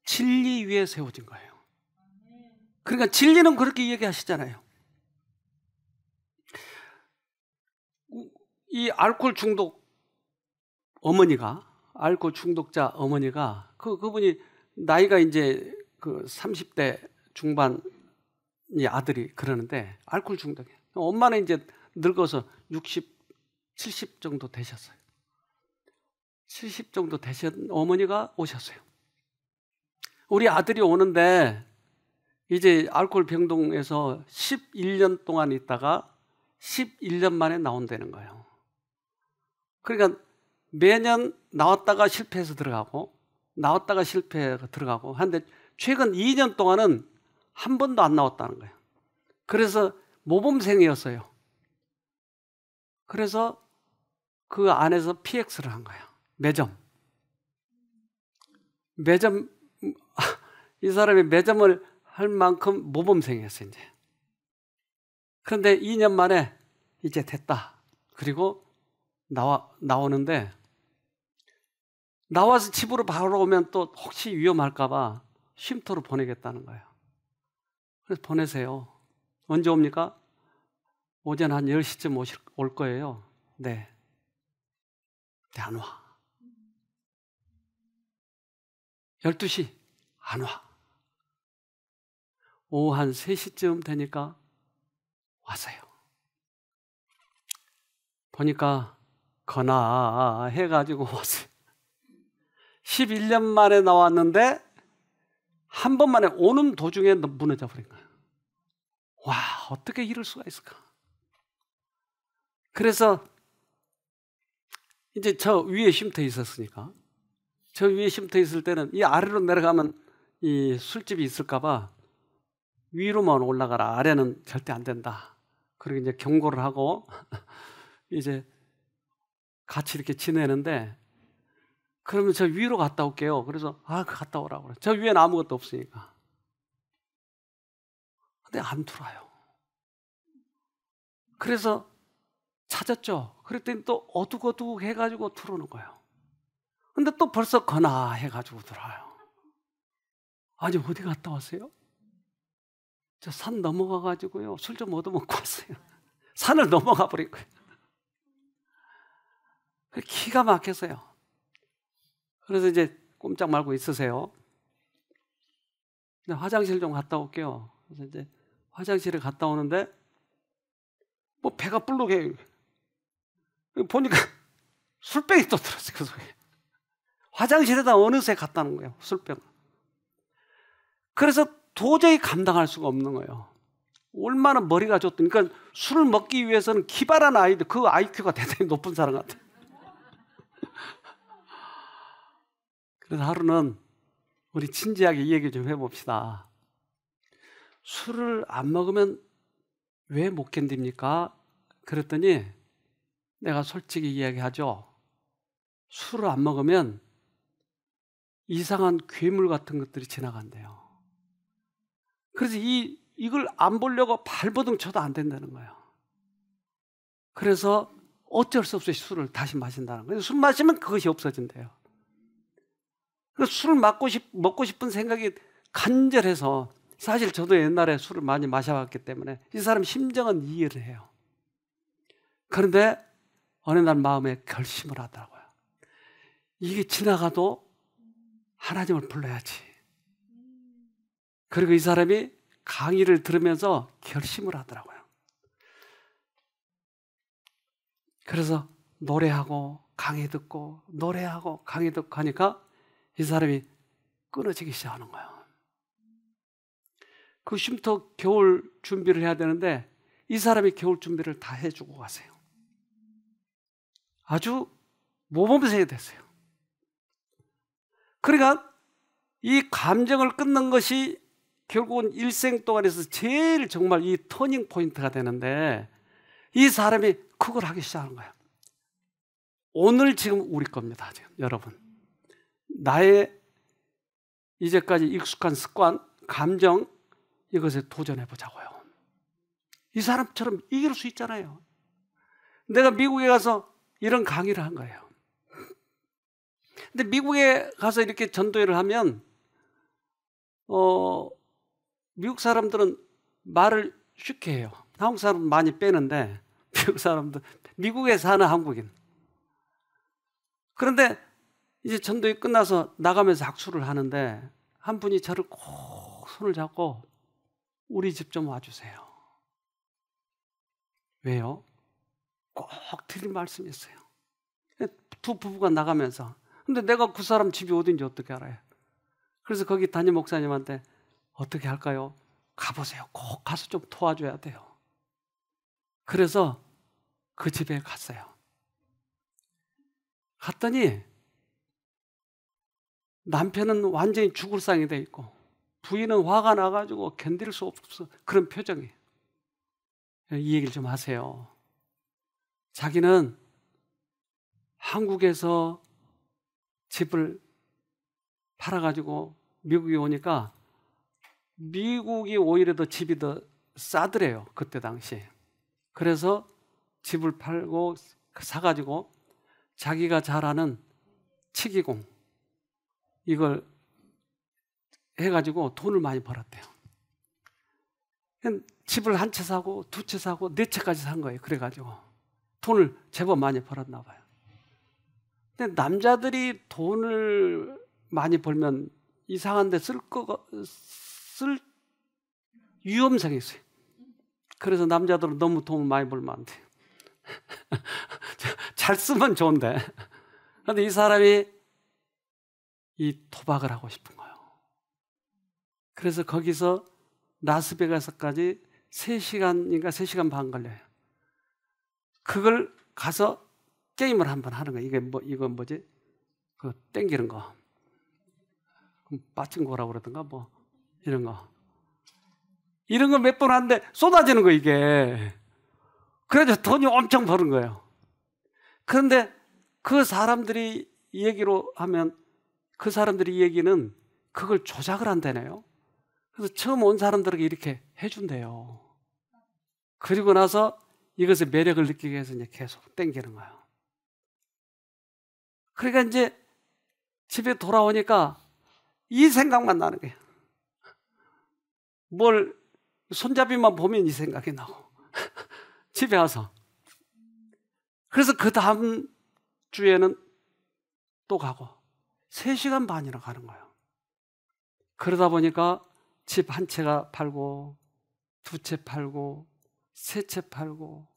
진리 위에 세워진 거예요. 그러니까 진리는 그렇게 얘기하시잖아요. 이 알코올 중독 어머니가 알코올 중독자 어머니가 그 그분이 나이가 이제 그 30대 중반 이 아들이 그러는데 알코올 중독에 엄마는 이제 늙어서 60, 70 정도 되셨어요. 70 정도 되셨 어머니가 오셨어요. 우리 아들이 오는데 이제 알코올 병동에서 11년 동안 있다가 11년 만에 나온다는 거예요. 그러니까 매년 나왔다가 실패해서 들어가고 나왔다가 실패해서 들어가고 한데 최근 2년 동안은 한 번도 안 나왔다는 거예요. 그래서 모범생이었어요. 그래서 그 안에서 PX를 한 거예요. 매점. 매점 이 사람이 매점을 할 만큼 모범생이었어요, 이제. 그런데 2년 만에 이제 됐다. 그리고 나와, 나오는데, 나와서 집으로 바로 오면 또 혹시 위험할까봐 쉼터로 보내겠다는 거예요. 그래서 보내세요. 언제 옵니까? 오전 한 10시쯤 오실, 올 거예요. 네. 네, 안 와. 12시. 안 와. 오후 한 3시쯤 되니까 왔어요. 보니까 거나 해가지고 왔어요. 11년 만에 나왔는데 한 번만에 오는 도중에 무너져 버린 거예요. 와, 어떻게 이럴 수가 있을까? 그래서 이제 저 위에 쉼터 있었으니까 저 위에 쉼터 있을 때는 이 아래로 내려가면 이 술집이 있을까봐 위로만 올라가라 아래는 절대 안 된다. 그리고 이제 경고를 하고 이제 같이 이렇게 지내는데 그러면 저 위로 갔다 올게요. 그래서 아 그 갔다 오라고 그래. 저 위엔 아무것도 없으니까. 근데 안 들어와요. 그래서 찾았죠. 그랬더니 또 어둑어둑 해가지고 들어오는 거예요. 근데 또 벌써 거나 해가지고 들어와요. 아직 어디 갔다 왔어요? 저 산 넘어가 가지고요 술 좀 얻어먹고 왔어요. 산을 넘어가 버리고요. 기가 막혀서요. 그래서 이제 꼼짝 말고 있으세요. 화장실 좀 갔다 올게요. 그래서 이제 화장실을 갔다 오는데 뭐 배가 불룩해 보니까 술병이 또 들었어요 그 속에 화장실에다 어느새 갔다는 거예요 술병 그래서 도저히 감당할 수가 없는 거예요. 얼마나 머리가 좋든. 그러니까 술을 먹기 위해서는 기발한 아이들, 그 IQ가 대단히 높은 사람 같아. 그래서 하루는 우리 진지하게 이 얘기 좀 해봅시다. 술을 안 먹으면 왜 못 견딥니까? 그랬더니 내가 솔직히 이야기하죠. 술을 안 먹으면 이상한 괴물 같은 것들이 지나간대요. 그래서 이, 이걸 안 보려고 발버둥 쳐도 안 된다는 거예요. 그래서 어쩔 수 없이 술을 다시 마신다는 거예요. 술 마시면 그것이 없어진대요. 술을 먹고, 싶, 먹고 싶은 생각이 간절해서 사실 저도 옛날에 술을 많이 마셔왔기 때문에 이 사람 심정은 이해를 해요. 그런데 어느 날 마음에 결심을 하더라고요. 이게 지나가도 하나님을 불러야지. 그리고 이 사람이 강의를 들으면서 결심을 하더라고요. 그래서 노래하고 강의 듣고 노래하고 강의 듣고 하니까 이 사람이 끊어지기 시작하는 거예요. 그 쉼터 겨울 준비를 해야 되는데 이 사람이 겨울 준비를 다 해주고 가세요. 아주 모범생이 됐어요. 그러니까 이 감정을 끊는 것이 결국은 일생 동안에서 제일 정말 이 터닝 포인트가 되는데 이 사람이 그걸 하기 시작하는 거야. 오늘 지금 우리 겁니다, 지금 여러분. 나의 이제까지 익숙한 습관, 감정 이것에 도전해 보자고요. 이 사람처럼 이길 수 있잖아요. 내가 미국에 가서 이런 강의를 한 거예요. 근데 미국에 가서 이렇게 전도회를 하면 어 미국 사람들은 말을 쉽게 해요. 한국 사람은 많이 빼는데 미국 사람들 미국에 사는 한국인. 그런데 이제 전도회 끝나서 나가면서 악수를 하는데 한 분이 저를 꼭 손을 잡고 우리 집 좀 와주세요. 왜요? 꼭 드릴 말씀이 있어요. 두 부부가 나가면서 근데 내가 그 사람 집이 어딘지 어떻게 알아요? 그래서 거기 담임 목사님한테 어떻게 할까요? 가보세요. 꼭 가서 좀 도와줘야 돼요. 그래서 그 집에 갔어요. 갔더니 남편은 완전히 죽을 상이 돼 있고 부인은 화가 나가지고 견딜 수 없어 그런 표정이에요. 이 얘기를 좀 하세요. 자기는 한국에서 집을 팔아가지고 미국에 오니까 미국이 오히려 더 집이 더 싸더래요. 그때 당시에. 그래서 집을 팔고 사가지고 자기가 잘 아는 치기공 이걸 해가지고 돈을 많이 벌었대요. 집을 한 채 사고 두 채 사고 네 채까지 산 거예요. 그래가지고 돈을 제법 많이 벌었나 봐요. 근데 남자들이 돈을 많이 벌면 이상한데 쓸 거, 가쓸 위험성이 있어요. 그래서 남자들은 너무 돈을 많이 벌면 안 돼요. 잘 쓰면 좋은데. 근데 이 사람이 이 도박을 하고 싶은 거예요. 그래서 거기서 라스베가스까지 3시간인가 3시간 그러니까 반 걸려요. 그걸 가서 게임을 한번 하는 거예요. 이게 뭐, 이건 뭐지? 그 땡기는 거. 빠친거라고 그러던가 뭐. 이런 거. 이런 거 몇 번 하는데 쏟아지는 거 이게. 그래서 돈이 엄청 버는 거예요. 그런데 그 사람들이 얘기로 하면 그 사람들이 얘기는 그걸 조작을 한다네요. 그래서 처음 온 사람들에게 이렇게 해준대요. 그리고 나서 이것의 매력을 느끼게 해서 이제 계속 땡기는 거예요. 그러니까 이제 집에 돌아오니까 이 생각만 나는 거예요. 뭘 손잡이만 보면 이 생각이 나고 집에 와서 그래서 그 다음 주에는 또 가고 3시간 반이나 가는 거예요. 그러다 보니까 집 한 채가 팔고 두 채 팔고 세 채 팔고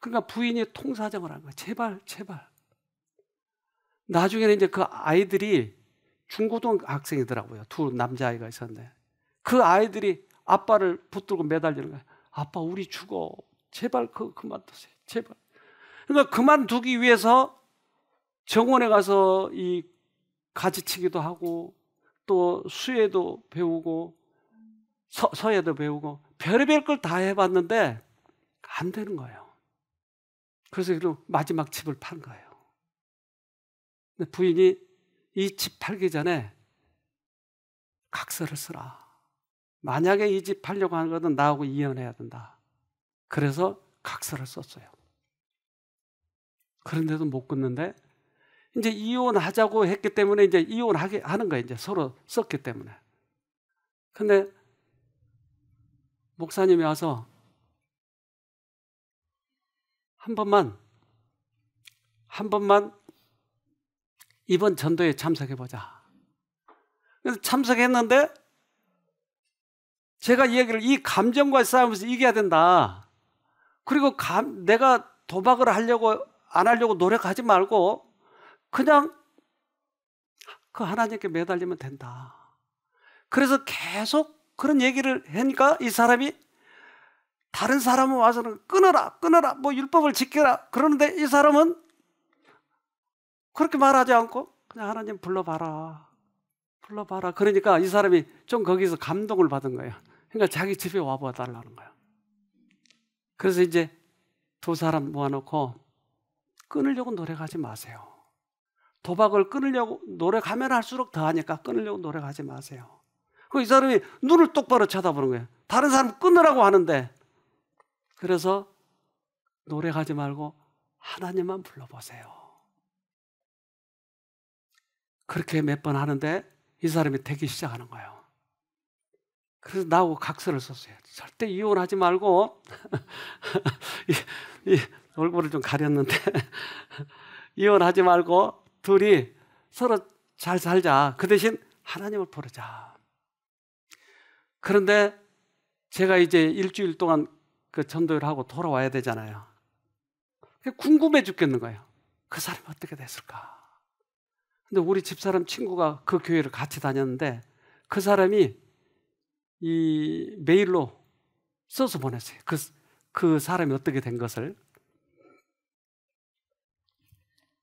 그러니까 부인이 통사정을 한 거예요. 제발 제발 나중에는 이제 그 아이들이 중고등학생이더라고요. 두 남자아이가 있었는데 그 아이들이 아빠를 붙들고 매달리는 거야. 아빠 우리 죽어. 제발 그 그만두세요. 제발. 그러니까 그만두기 위해서 정원에 가서 이 가지치기도 하고 또 수예도 배우고 서, 서예도 배우고 별의별 걸 다 해봤는데 안 되는 거예요. 그래서 그 마지막 집을 판 거예요. 부인이 이 집 팔기 전에 각서를 쓰라. 만약에 이 집 팔려고 하는 거든 나하고 이혼해야 된다. 그래서 각서를 썼어요. 그런데도 못 끊는데 이제 이혼하자고 했기 때문에 이제 이혼하게 하는 거예요. 이제 서로 썼기 때문에. 근데 목사님이 와서 한 번만 한 번만 이번 전도에 참석해 보자. 그래서 참석했는데 제가 이야기를 이 감정과 싸우면서 이겨야 된다. 그리고 감, 내가 도박을 하려고 안 하려고 노력하지 말고 그냥 그 하나님께 매달리면 된다. 그래서 계속 그런 얘기를 하니까 이 사람이 다른 사람은 와서는 끊어라, 끊어라, 뭐 율법을 지켜라. 그러는데 이 사람은 그렇게 말하지 않고 그냥 하나님 불러봐라. 불러봐라. 그러니까 이 사람이 좀 거기서 감동을 받은 거예요. 그러니까 자기 집에 와보아 달라는 거야. 그래서 이제 두 사람 모아놓고 끊으려고 노력하지 마세요. 도박을 끊으려고 노력하면 할수록 더하니까 끊으려고 노력하지 마세요. 그 이 사람이 눈을 똑바로 쳐다보는 거예요. 다른 사람 끊으라고 하는데 그래서 노력하지 말고 하나님만 불러보세요. 그렇게 몇 번 하는데 이 사람이 되기 시작하는 거예요. 그래서 나하고 각서를 썼어요. 절대 이혼하지 말고 이, 이 얼굴을 좀 가렸는데 이혼하지 말고 둘이 서로 잘 살자. 그 대신 하나님을 부르자. 그런데 제가 이제 일주일 동안 그 전도를 하고 돌아와야 되잖아요. 궁금해 죽겠는 거예요. 그 사람이 어떻게 됐을까? 근데 우리 집사람 친구가 그 교회를 같이 다녔는데 그 사람이 이 메일로 써서 보냈어요. 그, 그 사람이 어떻게 된 것을.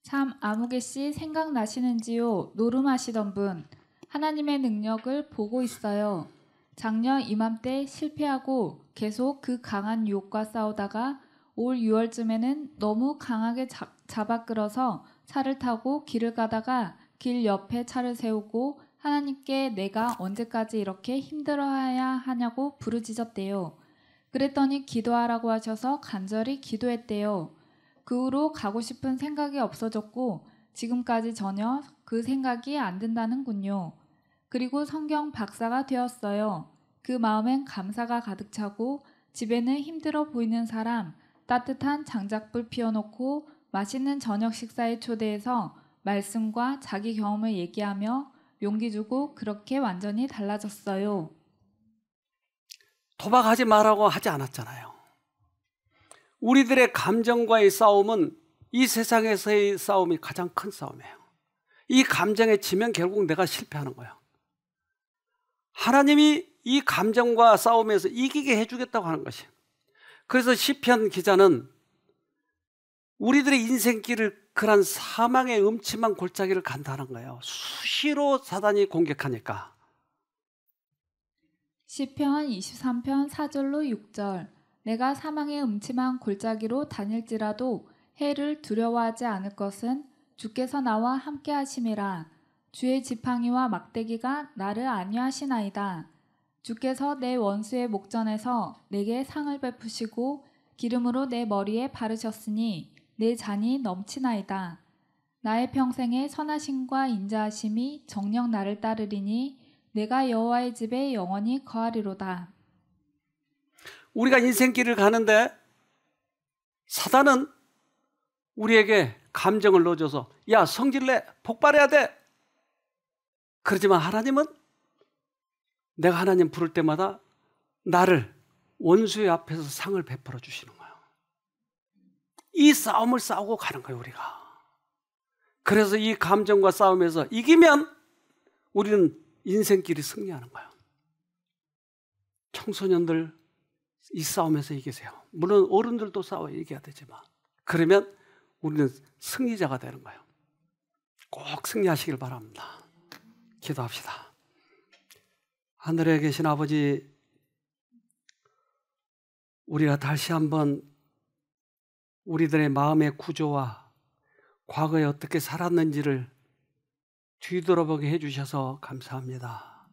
참 아무개 씨 생각나시는지요? 노름하시던 분. 하나님의 능력을 보고 있어요. 작년 이맘때 실패하고 계속 그 강한 욕과 싸우다가 올 6월쯤에는 너무 강하게 잡아 끌어서 차를 타고 길을 가다가 길 옆에 차를 세우고 하나님께 내가 언제까지 이렇게 힘들어야 하냐고 부르짖었대요. 그랬더니 기도하라고 하셔서 간절히 기도했대요. 그 후로 가고 싶은 생각이 없어졌고 지금까지 전혀 그 생각이 안 든다는군요. 그리고 성경 박사가 되었어요. 그 마음엔 감사가 가득 차고 집에는 힘들어 보이는 사람, 따뜻한 장작불 피워놓고 맛있는 저녁 식사에 초대해서 말씀과 자기 경험을 얘기하며 용기 주고 그렇게 완전히 달라졌어요. 도박하지 말라고 하지 않았잖아요. 우리들의 감정과의 싸움은 이 세상에서의 싸움이 가장 큰 싸움이에요. 이 감정에 지면 결국 내가 실패하는 거예요. 하나님이 이 감정과 싸움에서 이기게 해주겠다고 하는 것이. 에요 그래서 시편 기자는 우리들의 인생길을 그런 사망의 음침한 골짜기를 간다는 거예요. 수시로 사단이 공격하니까. 시편 23편 4절로 6절 내가 사망의 음침한 골짜기로 다닐지라도 해를 두려워하지 않을 것은 주께서 나와 함께 하심이라 주의 지팡이와 막대기가 나를 안위하시나이다 주께서 내 원수의 목전에서 내게 상을 베푸시고 기름으로 내 머리에 바르셨으니 내 잔이 넘치나이다. 나의 평생에 선하심과 인자하심이 정녕 나를 따르리니 내가 여호와의 집에 영원히 거하리로다. 우리가 인생길을 가는데 사단은 우리에게 감정을 넣어줘서 야 성질내 폭발해야 돼. 그러지만 하나님은 내가 하나님 부를 때마다 나를 원수의 앞에서 상을 베풀어 주시는 거야. 이 싸움을 싸우고 가는 거예요, 우리가. 그래서 이 감정과 싸움에서 이기면 우리는 인생길이 승리하는 거예요. 청소년들 이 싸움에서 이기세요. 물론 어른들도 싸워 이겨야 되지만 그러면 우리는 승리자가 되는 거예요. 꼭 승리하시길 바랍니다. 기도합시다. 하늘에 계신 아버지, 우리가 다시 한번 우리들의 마음의 구조와 과거에 어떻게 살았는지를 뒤돌아보게 해주셔서 감사합니다.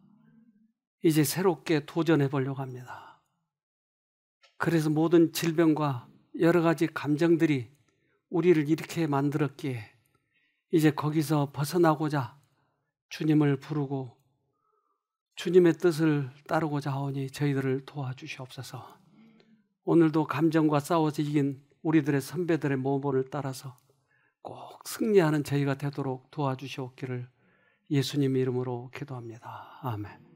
이제 새롭게 도전해 보려고 합니다. 그래서 모든 질병과 여러 가지 감정들이 우리를 이렇게 만들었기에 이제 거기서 벗어나고자 주님을 부르고 주님의 뜻을 따르고자 하오니 저희들을 도와주시옵소서. 오늘도 감정과 싸워서 이긴 우리들의 선배들의 모범을 따라서 꼭 승리하는 저희가 되도록 도와주시옵기를 예수님 이름으로 기도합니다. 아멘.